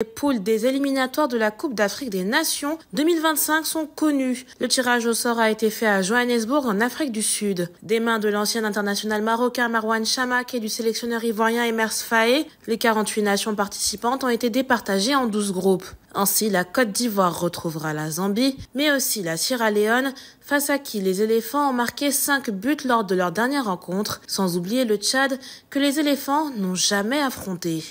Les poules des éliminatoires de la Coupe d'Afrique des Nations 2025 sont connues. Le tirage au sort a été fait à Johannesburg en Afrique du Sud. Des mains de l'ancien international marocain Marwan Chamak et du sélectionneur ivoirien Emers Faye, les 48 nations participantes ont été départagées en 12 groupes. Ainsi, la Côte d'Ivoire retrouvera la Zambie, mais aussi la Sierra Leone, face à qui les éléphants ont marqué 5 buts lors de leur dernière rencontre, sans oublier le Tchad que les éléphants n'ont jamais affronté.